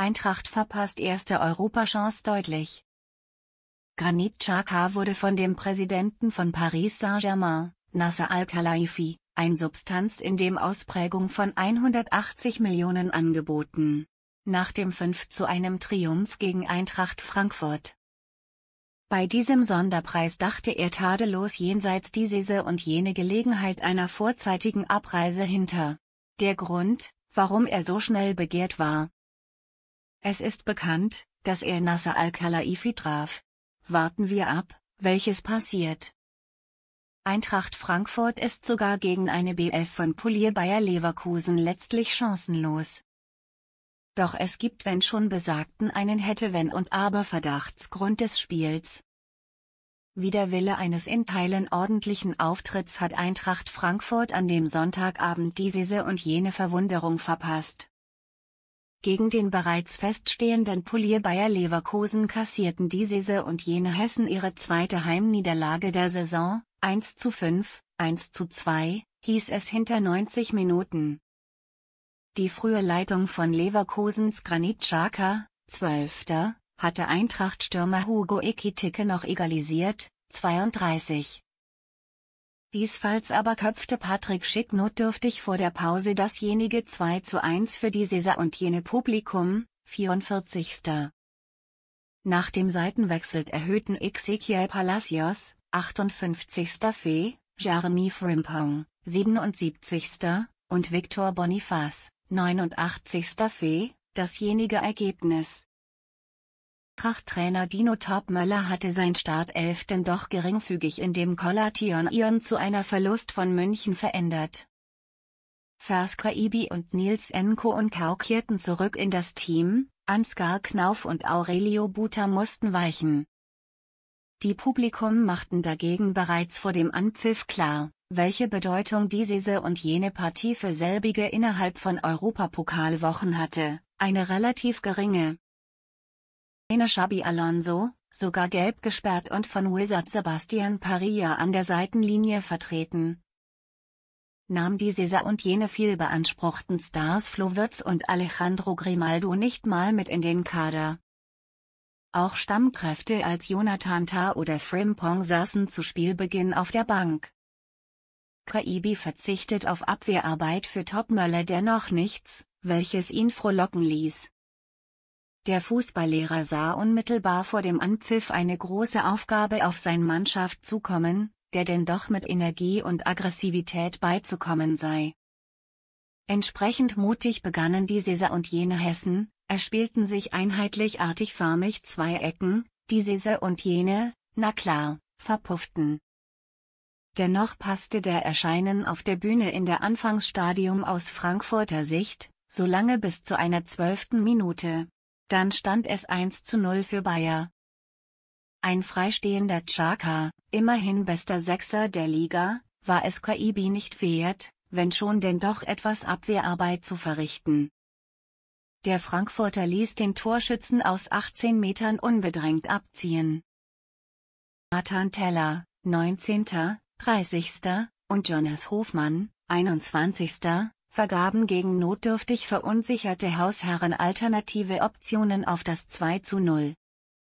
Eintracht verpasst erste Europachance deutlich. Granit Xhaka wurde von dem Präsidenten von Paris Saint-Germain, Nasser Al-Khelaifi, ein Substanz in dem Ausprägung von 180 Millionen angeboten. Nach dem 5 zu einem Triumph gegen Eintracht Frankfurt. Bei diesem Sonderpreis dachte er tadellos jenseits die Sese und jene Gelegenheit einer vorzeitigen Abreise hinter. Der Grund, warum er so schnell begehrt war, es ist bekannt, dass er Nasser Al-Khelaifi traf. Warten wir ab, welches passiert. Eintracht Frankfurt ist sogar gegen eine BF von Polier Bayer Leverkusen letztlich chancenlos. Doch es gibt wenn schon besagten einen hätte wenn und aber Verdachtsgrund des Spiels. Wider Wille eines in Teilen ordentlichen Auftritts hat Eintracht Frankfurt an dem Sonntagabend diese und jene Verwunderung verpasst. Gegen den bereits feststehenden Polier Bayer Leverkusen kassierten die Sese und jene Hessen ihre zweite Heimniederlage der Saison, 1 zu 5, 1 zu 2, hieß es hinter 90 Minuten. Die frühe Leitung von Leverkusens Granit Xhaka, 12., hatte Eintrachtstürmer Hugo Ekitike noch egalisiert, 32. Diesfalls aber köpfte Patrick Schick notdürftig vor der Pause dasjenige 2 zu 1 für die Sesa und jene Publikum, 44. Nach dem Seitenwechsel erhöhten Ezekiel Palacios, 58. Fee, Jeremy Frimpong, 77. und Victor Boniface, 89. Fee, dasjenige Ergebnis, Eintracht-Trainer Dino Topmöller hatte sein Startelf denn doch geringfügig in dem Collation Ion zu einer Verlust von München verändert. Ibi und Nils Enko und Kau kehrten zurück in das Team, Ansgar Knauf und Aurelio Buta mussten weichen. Die Publikum machten dagegen bereits vor dem Anpfiff klar, welche Bedeutung diese und jene Partie für selbige innerhalb von Europapokalwochen hatte, eine relativ geringe, Xabi Alonso, sogar gelb gesperrt und von Wizard Sebastian Paria an der Seitenlinie vertreten. Nahm die Saison und jene viel beanspruchten Stars Flo Wirtz und Alejandro Grimaldo nicht mal mit in den Kader. Auch Stammkräfte als Jonathan Tah oder Frimpong saßen zu Spielbeginn auf der Bank. Kaibi verzichtet auf Abwehrarbeit für Topmöller dennoch nichts, welches ihn frohlocken ließ. Der Fußballlehrer sah unmittelbar vor dem Anpfiff eine große Aufgabe auf sein Mannschaft zukommen, der denn doch mit Energie und Aggressivität beizukommen sei. Entsprechend mutig begannen die Seser und jene Hessen, erspielten sich einheitlich artigförmig zwei Ecken, die Seser und jene, na klar, verpufften. Dennoch passte der Erscheinen auf der Bühne in der Anfangsstadium aus Frankfurter Sicht, solange bis zu einer zwölften Minute, dann stand es 1 zu 0 für Bayer. Ein freistehender Chaka, immerhin bester Sechser der Liga, war es Kaibi nicht wert, wenn schon denn doch etwas Abwehrarbeit zu verrichten. Der Frankfurter ließ den Torschützen aus 18 Metern unbedrängt abziehen. Nathan Teller, 19., 30. und Jonas Hofmann, 21., vergaben gegen notdürftig verunsicherte Hausherren alternative Optionen auf das 2 zu 0.